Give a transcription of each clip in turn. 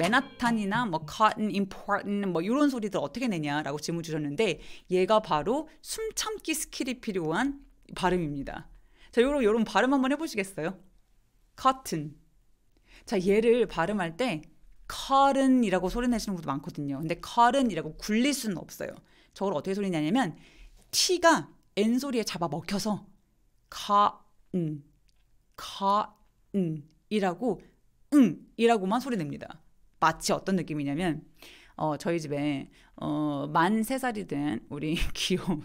맨하탄이나 뭐 cotton important 뭐 이런 소리들 어떻게 내냐라고 질문 주셨는데 얘가 바로 숨 참기 스킬이 필요한 발음입니다. 자, 요런 요런 발음 한번 해 보시겠어요? cotton. 자, 얘를 발음할 때 cotton이라고 소리 내시는 분도 많거든요. 근데 cotton이라고 굴릴 수는 없어요. 저걸 어떻게 소리 내냐면 t가 n 소리에 잡아 먹혀서 cotton cotton 이라고 응이라고만 소리 냅니다. 마치 어떤 느낌이냐면 어, 저희 집에 어, 만 3살이 된 우리 귀여운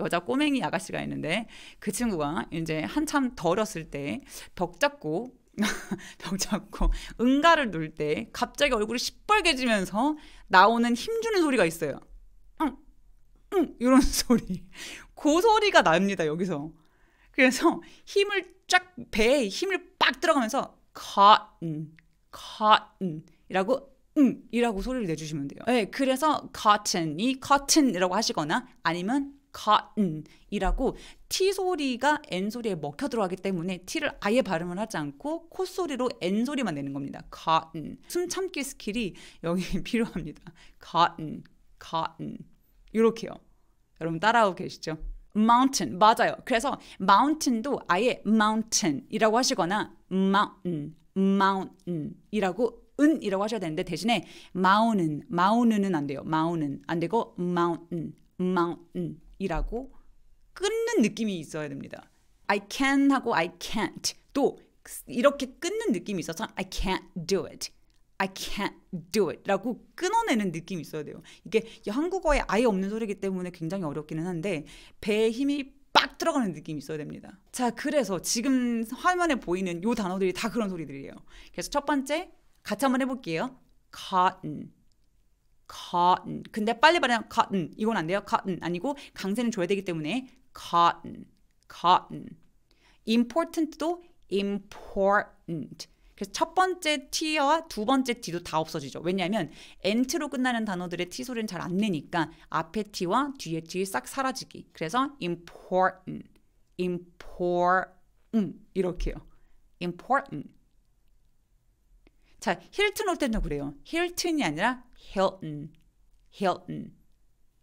여자 꼬맹이 아가씨가 있는데 그 친구가 이제 한참 더렸을때 벽 잡고 벽 잡고 응가를 눌때 갑자기 얼굴이 시뻘개지면서 나오는 힘주는 소리가 있어요. 응, 응 이런 소리. 그 소리가 납니다 여기서. 그래서 힘을 쫙 배에 힘을 빡 들어가면서 가은 가은 이라고 응 이라고 소리를 내주시면 돼요. 네, 그래서 cotton이 cotton이라고 하시거나 아니면 cotton이라고 t 소리가 n 소리에 먹혀 들어가기 때문에 t를 아예 발음을 하지 않고 콧 소리로 n 소리만 내는 겁니다. cotton 숨 참기 스킬이 여기 필요합니다. cotton, cotton 이렇게요. 여러분 따라하고 계시죠? mountain 맞아요. 그래서 mountain도 아예 mountain이라고 하시거나 mountain, mountain이라고 은이라고 하셔야 되는데 대신에 마우는 마우는은 안 돼요. 마우는 안 되고 마운은 마운이라고 끊는 느낌이 있어야 됩니다. I can 하고 I can't 또 이렇게 끊는 느낌이 있어서 I can't do it. I can't do it 라고 끊어내는 느낌이 있어야 돼요. 이게 한국어에 아예 없는 소리이기 때문에 굉장히 어렵기는 한데 배에 힘이 빡 들어가는 느낌이 있어야 됩니다. 자, 그래서 지금 화면에 보이는 요 단어들이 다 그런 소리들이에요. 그래서 첫 번째 같이 한번 해볼게요. cotton. cotton. 근데 빨리 발음 cotton. 이건 안 돼요. cotton 아니고 강세는 줘야 되기 때문에 cotton. cotton. important도 important. 그래서 첫 번째 T와 두 번째 T도 다 없어지죠. 왜냐하면 엔트로 끝나는 단어들의 T 소리는 잘 안 내니까 앞에 T와 뒤에 T 싹 사라지기. 그래서 important, important 음, 이렇게요. important. 자, 힐튼 올 때도 그래요. 힐튼이 아니라 힐튼, 힐튼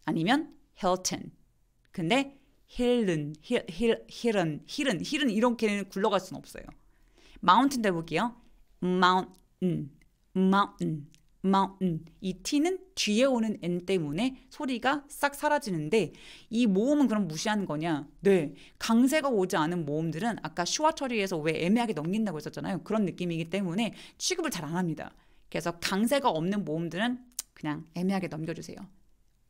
아니면 힐튼. 근데 힐른, 힐, 힐, 힐은, 힐은, 힐은 이렇게는 굴러갈 수는 없어요. 마운틴 대볼게요. 마운틴, 마운틴. mountain 이 t는 뒤에 오는 n 때문에 소리가 싹 사라지는데 이 모음은 그럼 무시하는 거냐? 네, 강세가 오지 않은 모음들은 아까 슈화 처리에서 왜 애매하게 넘긴다고 했었잖아요. 그런 느낌이기 때문에 취급을 잘 안 합니다. 그래서 강세가 없는 모음들은 그냥 애매하게 넘겨주세요.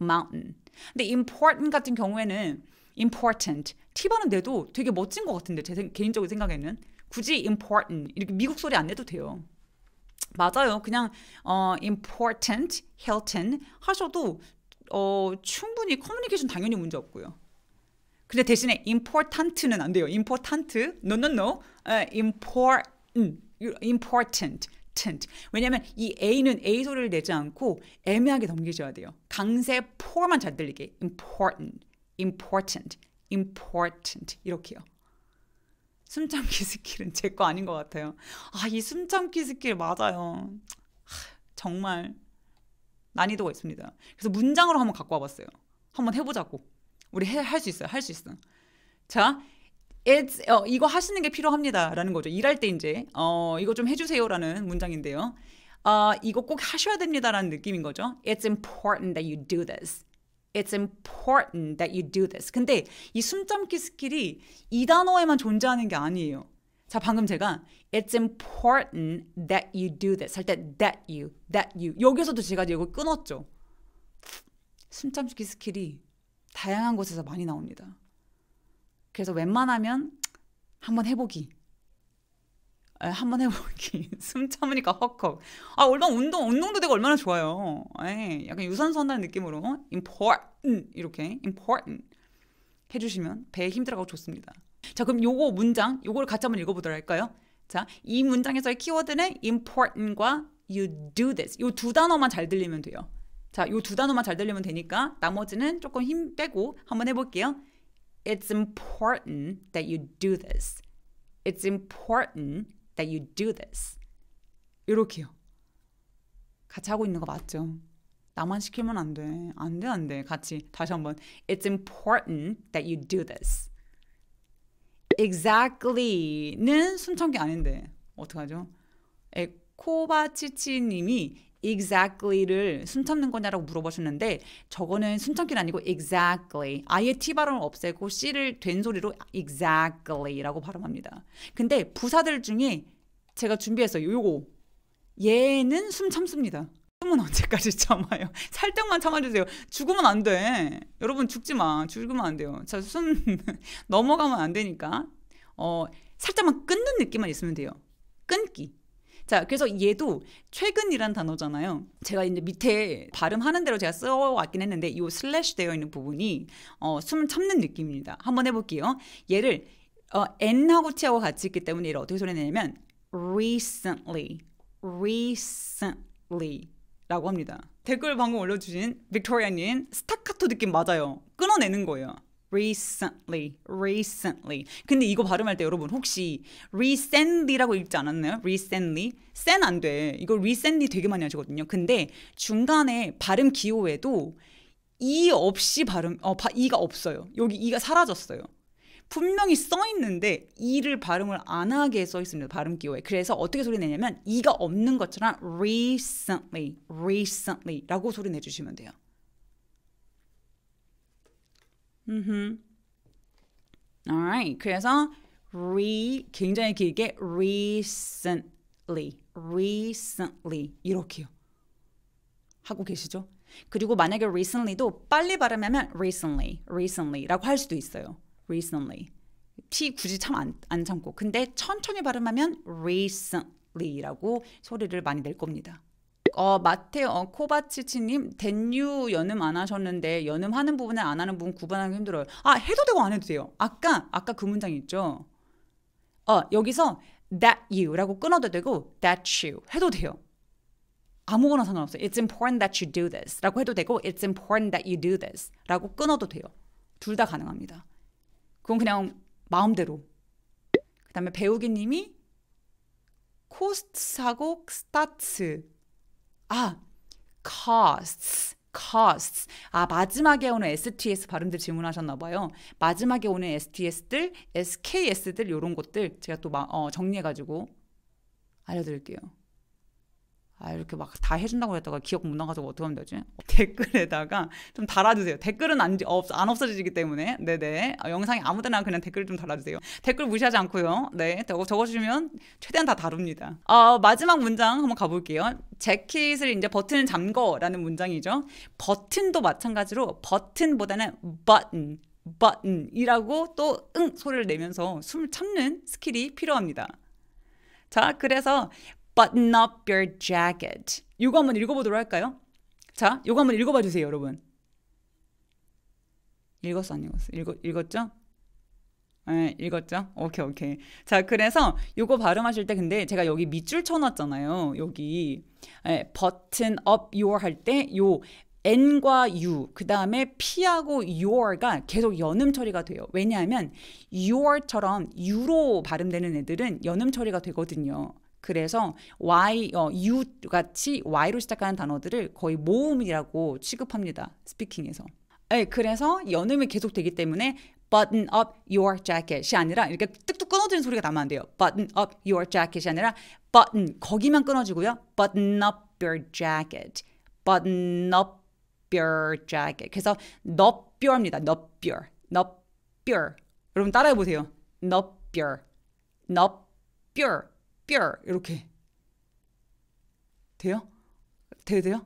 mountain. 근데 important 같은 경우에는 important 티바는 내도 되게 멋진 것 같은데 제 개인적인 생각에는 굳이 important 이렇게 미국 소리 안 내도 돼요. 맞아요. 그냥 어, important, Hilton 하셔도 어, 충분히 커뮤니케이션 당연히 문제 없고요. 근데 대신에 important는 안 돼요. important, no, no, no, uh, important, important. 왜냐하면 이 A는 A 소리를 내지 않고 애매하게 넘기셔야 돼요. 강세 포만 잘 들리게 important, important, important 이렇게요. 숨참기 스킬은 제 거 아닌 것 같아요. 아, 이 숨참기 스킬 맞아요. 하, 정말 난이도가 있습니다. 그래서 문장으로 한번 갖고 와봤어요. 한번 해보자고. 우리 할 수 있어요. 할 수 있어. 자, it's, 어, 이거 하시는 게 필요합니다. 라는 거죠. 일할 때 이제, 어, 이거 좀 해주세요. 라는 문장인데요. 어, 이거 꼭 하셔야 됩니다. 라는 느낌인 거죠. It's important that you do this. It's important that you do this. 근데 이 숨참기 스킬이 이 단어에만 존재하는 게 아니에요. 자, 방금 제가 It's important that you do this 할 때 that you, that you 여기서도 제가 이걸 끊었죠. 숨참기 스킬이 다양한 곳에서 많이 나옵니다. 그래서 웬만하면 한번 해보기 예, 한번 해보기. 숨 참으니까 헉헉. 아, 얼마나 운동, 운동도 되고 얼마나 좋아요. 에 예, 약간 유산소 한다는 느낌으로 important 이렇게 important 해주시면 배에 힘 들어가고 좋습니다. 자, 그럼 요거 문장, 요거 같이 한번 읽어보도록 할까요? 자, 이 문장에서의 키워드는 important과 you do this. 요 두 단어만 잘 들리면 돼요. 자, 요 두 단어만 잘 들리면 되니까 나머지는 조금 힘 빼고 한번 해볼게요. It's important that you do this. It's important that you do this. 이렇게요. 같이 하고 있는 거 맞죠? 나만 시키면 안 돼. 안 돼, 안 돼. 같이 다시 한번. It's important that you do this. Exactly는 순천게 아닌데 어떡하죠? 에코바치치 님이 exactly를 숨 참는 거냐라고 물어보셨는데 저거는 숨참기 아니고 exactly 아예 t 발음을 없애고 c를 된 소리로 exactly라고 발음합니다. 근데 부사들 중에 제가 준비했어요. 요거 얘는 숨 참습니다. 숨은 언제까지 참아요? 살짝만 참아주세요. 죽으면 안 돼. 여러분 죽지 마. 죽으면 안 돼요. 자, 숨 넘어가면 안 되니까. 어, 살짝만 끊는 느낌만 있으면 돼요. 끊기. 자, 그래서 얘도 최근이란 단어잖아요. 제가 이제 밑에 발음하는 대로 제가 써왔긴 했는데 이 슬래시 되어 있는 부분이 어, 숨을 참는 느낌입니다. 한번 해볼게요. 얘를 어, N하고 T하고 같이 있기 때문에 얘를 어떻게 소리내냐면 recently, recently 라고 합니다. 댓글 방금 올려주신 빅토리아님 스타카토 느낌 맞아요. 끊어내는 거예요. recently, recently. 근데 이거 발음할 때 여러분 혹시 recently라고 읽지 않았나요? recently. 센 안 돼. 이거 recently 되게 많이 하시거든요. 근데 중간에 발음 기호에도 이 없이 발음 어 바, 이가 없어요. 여기 이가 사라졌어요. 분명히 써 있는데 이를 발음을 안 하게 써 있습니다. 발음 기호에. 그래서 어떻게 소리 내냐면 이가 없는 것처럼 recently, recently라고 소리 내 주시면 돼요. Mm-hmm. Alright, 그래서 re 굉장히 길게 recently, recently 이렇게요. 하고 계시죠? 그리고 만약에 recently도 빨리 발음하면 recently, recently라고 할 수도 있어요. recently. T 굳이 참안 안 참고. 근데 천천히 발음하면 recently라고 소리를 많이 낼 겁니다. 어, 마테 어, 코바치치님 댄유 연음 안 하셨는데 연음하는 부분을 안 하는 부분 구분하기 힘들어요. 아 해도 되고 안 해도 돼요. 아까 아까 그 문장 있죠. 어 여기서 that you라고 끊어도 되고 that you 해도 돼요. 아무거나 상관없어요. It's important that you do this라고 해도 되고 It's important that you do this라고 끊어도 돼요. 둘 다 가능합니다. 그건 그냥 마음대로. 그다음에 배우기님이 코스트하고 스타트 아, costs. costs. 아, 마지막에 오는 STS 발음들 질문하셨나 봐요. 마지막에 오는 STS들, SKS들 요런 것들 제가 또 어, 정리해 가지고 알려 드릴게요. 아 이렇게 막 다 해준다고 했다가 기억 못 나가지고 어떻게 하면 되지? 댓글에다가 좀 달아주세요. 댓글은 안, 없, 안 없어지기 때문에 네네 아, 영상이 아무데나 그냥 댓글 좀 달아주세요. 댓글 무시하지 않고요. 네 적어주시면 최대한 다 다룹니다. 어, 마지막 문장 한번 가볼게요. 재킷을 이제 버튼을 잠거라는 문장이죠. 버튼도 마찬가지로 버튼보다는 button b u 이라고또 응 소리를 내면서 숨을 참는 스킬이 필요합니다. 자, 그래서 button up your jacket. 이거 한번 읽어보도록 할까요? 자, 이거 한번 읽어봐 주세요, 여러분. 읽었어, 안 읽었어? 읽어, 읽었죠? 네, 읽었죠? 오케이, 오케이. 자, 그래서 요거 발음하실 때 근데 제가 여기 밑줄 쳐놨잖아요. 여기. 네, button up your 할 때 요 n과 u, 그 다음에 p하고 your가 계속 연음 처리가 돼요. 왜냐하면 your처럼 u로 발음되는 애들은 연음 처리가 되거든요. 그래서 y 어, u 같이 y로 시작하는 단어들을 거의 모음이라고 취급합니다. 스피킹에서. 네, 그래서 연음이 계속 되기 때문에 button up your jacket이 아니라 이렇게 뚝뚝 끊어지는 소리가 나면 안 돼요. button up your jacket이 아니라 button 거기만 끊어지고요. button up your jacket. button up your jacket. 그래서 너뼈입니다. 너뼈. 너뼈. 여러분 따라해 보세요. 너뼈. 너뼈. 뼈 이렇게 돼요? 돼요? 돼요?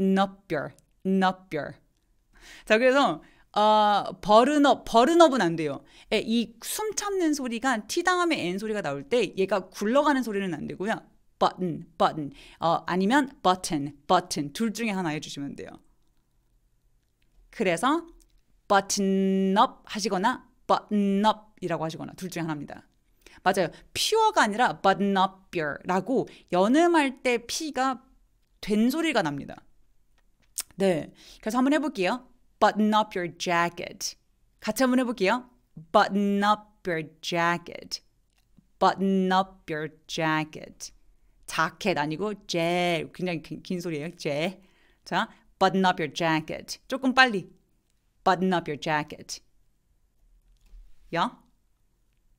n 뼈 n 뼈자 그래서 어, 버른업, 버른업은 안 돼요. 이 숨 참는 소리가 T 다음에 N 소리가 나올 때 얘가 굴러가는 소리는 안 되고요. button, button, 어, 아니면 button, button 둘 중에 하나 해주시면 돼요. 그래서 button up 하시거나 button up이라고 하시거나 둘 중에 하나입니다. 맞아요. pure가 아니라 but not pure라고 연음할 때 p가 된 소리가 납니다. 네. 그래서 한번 해볼게요. button up your jacket. 같이 한번 해볼게요. button up your jacket. button up your jacket. 자켓 아니고 제 굉장히 긴, 긴 소리예요. 제. 자, button up your jacket. 조금 빨리. button up your jacket. 야?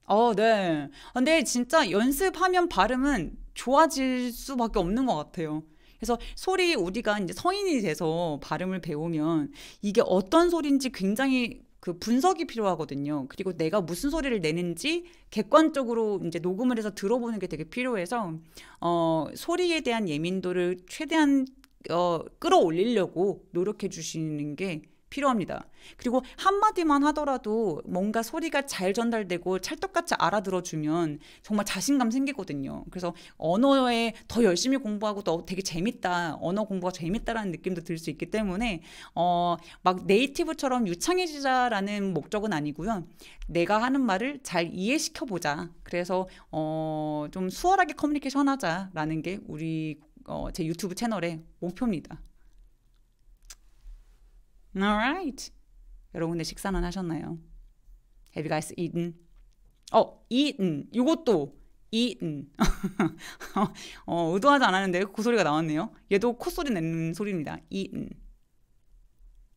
어, 네. 근데 진짜 연습하면 발음은 좋아질 수밖에 없는 것 같아요. 그래서 소리 우리가 이제 성인이 돼서 발음을 배우면 이게 어떤 소리인지 굉장히 그 분석이 필요하거든요. 그리고 내가 무슨 소리를 내는지 객관적으로 이제 녹음을 해서 들어보는 게 되게 필요해서 어, 소리에 대한 예민도를 최대한 어, 끌어올리려고 노력해 주시는 게 필요합니다. 그리고 한마디만 하더라도 뭔가 소리가 잘 전달되고 찰떡같이 알아들어주면 정말 자신감 생기거든요. 그래서 언어에 더 열심히 공부하고 더 되게 재밌다. 언어 공부가 재밌다라는 느낌도 들 수 있기 때문에 어, 막 네이티브처럼 유창해지자라는 목적은 아니고요. 내가 하는 말을 잘 이해시켜보자. 그래서 어, 좀 수월하게 커뮤니케이션 하자라는 게 우리 어, 제 유튜브 채널의 목표입니다. Alright. 여러분의 식사는 하셨나요? Have you guys eaten? 어, eaten. 이것도 eaten. 어, 의도하지 않았는데 그 소리가 나왔네요. 얘도 콧소리 내는 소리입니다. eaten.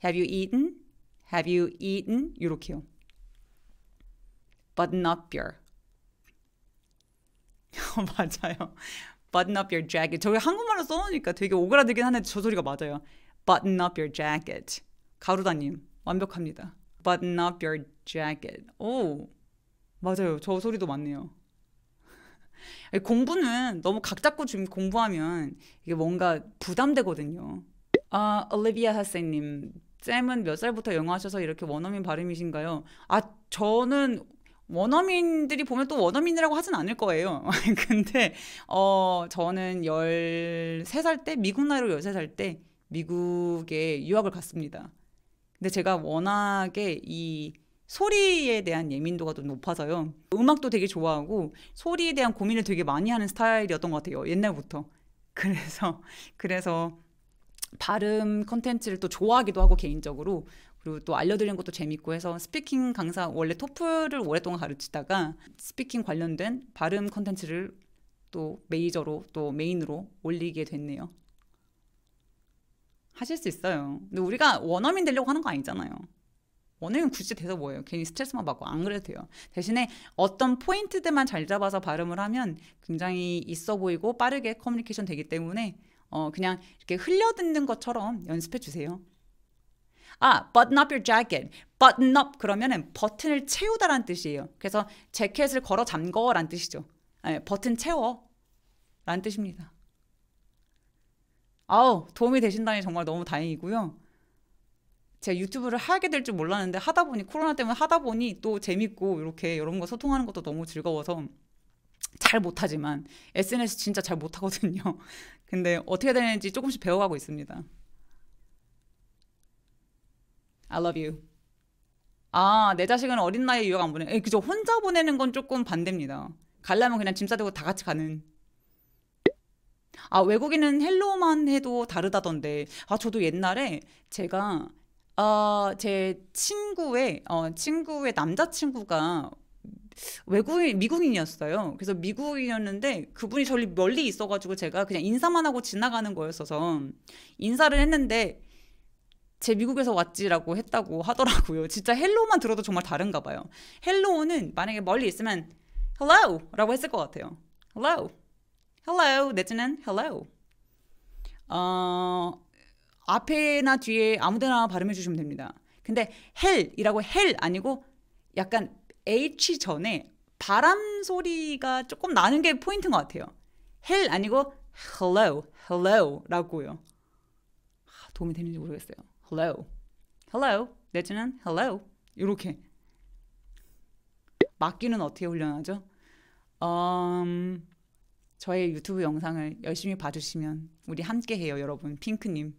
Have you eaten? Have you eaten? 이렇게요. Button up your. 맞아요. Button up your jacket. 저기 한국말로 써놓으니까 되게 오그라들긴 하는데 저 소리가 맞아요. Button up your jacket. 가루다님 완벽합니다. But not your jacket. 오 oh, 맞아요. 저 소리도 맞네요. 공부는 너무 각 잡고 지금 공부하면 이게 뭔가 부담되거든요. 아 올리비아 학생님 쌤은 몇 살부터 영어 하셔서 이렇게 원어민 발음이신가요? 아 저는 원어민들이 보면 또 원어민이라고 하진 않을 거예요. 근데 어 저는 13살 때 미국 나이로 13살 때 미국에 유학을 갔습니다. 근데 제가 워낙에 이 소리에 대한 예민도가 좀 높아서요. 음악도 되게 좋아하고 소리에 대한 고민을 되게 많이 하는 스타일이었던 것 같아요. 옛날부터. 그래서 그래서 발음 컨텐츠를 또 좋아하기도 하고 개인적으로 그리고 또 알려드리는 것도 재밌고 해서 스피킹 강사 원래 토플을 오랫동안 가르치다가 스피킹 관련된 발음 컨텐츠를 또 메이저로 또 메인으로 올리게 됐네요. 하실 수 있어요. 근데 우리가 원어민 되려고 하는 거 아니잖아요. 원어민 굳이 돼서 뭐예요? 괜히 스트레스만 받고 안 그래도 돼요. 대신에 어떤 포인트들만 잘 잡아서 발음을 하면 굉장히 있어 보이고 빠르게 커뮤니케이션 되기 때문에 어 그냥 이렇게 흘려 듣는 것처럼 연습해 주세요. 아, button up your jacket. button up 그러면은 버튼을 채우다라는 뜻이에요. 그래서 재킷을 걸어 잠궈란 뜻이죠. 네, 버튼 채워. 라는 뜻입니다. 아우 도움이 되신다니 정말 너무 다행이고요. 제가 유튜브를 하게 될 줄 몰랐는데 하다 보니 코로나 때문에 하다 보니 또 재밌고 이렇게 여러분과 소통하는 것도 너무 즐거워서 잘 못하지만 SNS 진짜 잘 못하거든요. 근데 어떻게 되는지 조금씩 배워가고 있습니다. I love you. 아, 내 자식은 어린 나이에 유학 안 보내. 그죠. 혼자 보내는 건 조금 반대입니다. 갈라면 그냥 짐 싸들고 다 같이 가는. 아, 외국인은 헬로만 해도 다르다던데. 아, 저도 옛날에 제가 어, 제 친구의 어, 친구의 남자친구가 외국인 미국인이었어요. 그래서 미국인이었는데 그분이 저리 멀리 있어가지고 제가 그냥 인사만 하고 지나가는 거였어서 인사를 했는데 제 미국에서 왔지라고 했다고 하더라고요. 진짜 헬로만 들어도 정말 다른가 봐요. 헬로는 만약에 멀리 있으면 hello라고 했을 것 같아요. hello hello 내지는 hello. 어, 앞에나 뒤에 아무데나 발음해 주시면 됩니다. 근데 hell이라고 hell 아니고 약간 h 전에 바람 소리가 조금 나는 게 포인트인 것 같아요. hell 아니고 hello, hello라고요. 아, 도움이 되는지 모르겠어요. hello, hello 내지는 hello 이렇게 막기는 어떻게 훈련하죠? 음, 저의 유튜브 영상을 열심히 봐주시면 우리 함께 해요, 여러분. 핑크님.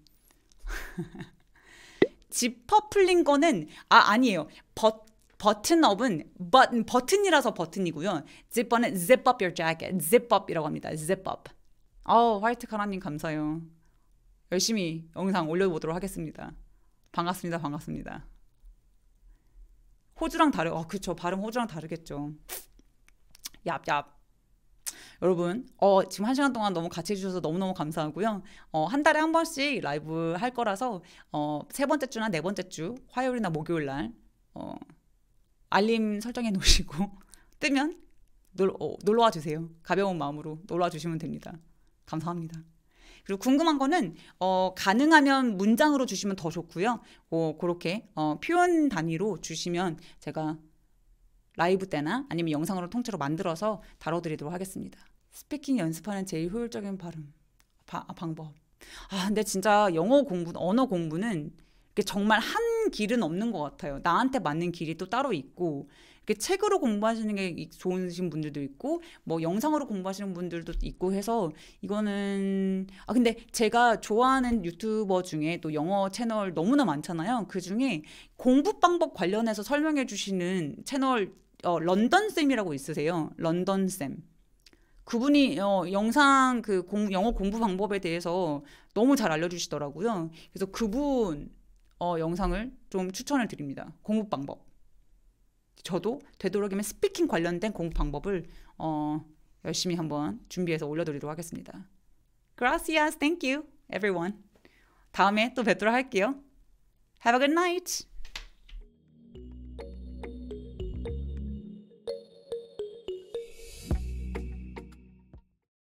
지퍼 풀링 거는 아 아니에요. 버, 버튼업은 버튼 버튼이라서 버튼이고요. 지퍼는 zip up your jacket, zip up이라고 합니다. zip up. 어 화이트 카라님 감사해요. 열심히 영상 올려보도록 하겠습니다. 반갑습니다, 반갑습니다. 호주랑 다르, 어 그쵸 발음 호주랑 다르겠죠. 얍 얍. 여러분 어, 지금 한 시간 동안 너무 같이 해주셔서 너무너무 감사하고요. 어, 한 달에 한 번씩 라이브 할 거라서 어, 세 번째 주나 네 번째 주 화요일이나 목요일 날 어, 알림 설정해 놓으시고 뜨면 놀, 어, 놀러와 주세요. 가벼운 마음으로 놀러와 주시면 됩니다. 감사합니다. 그리고 궁금한 거는 어, 가능하면 문장으로 주시면 더 좋고요. 어, 그렇게 어, 표현 단위로 주시면 제가 라이브 때나 아니면 영상으로 통째로 만들어서 다뤄드리도록 하겠습니다. 스피킹 연습하는 제일 효율적인 발음 바, 방법. 아 근데 진짜 영어 공부, 언어 공부는 정말 한 길은 없는 것 같아요. 나한테 맞는 길이 또 따로 있고 이렇게 책으로 공부하시는 게 좋으신 분들도 있고 뭐 영상으로 공부하시는 분들도 있고 해서 이거는 아 근데 제가 좋아하는 유튜버 중에 또 영어 채널 너무나 많잖아요. 그 중에 공부 방법 관련해서 설명해 주시는 채널 어, 런던 쌤이라고 있으세요. 런던 쌤. 그분이 어, 영상 그 공, 영어 공부 방법에 대해서 너무 잘 알려주시더라고요. 그래서 그분 어, 영상을 좀 추천을 드립니다. 공부 방법. 저도 되도록이면 스피킹 관련된 공부 방법을 어, 열심히 한번 준비해서 올려드리도록 하겠습니다. Gracias, thank you, everyone. 다음에 또 뵙도록 할게요. Have a good night.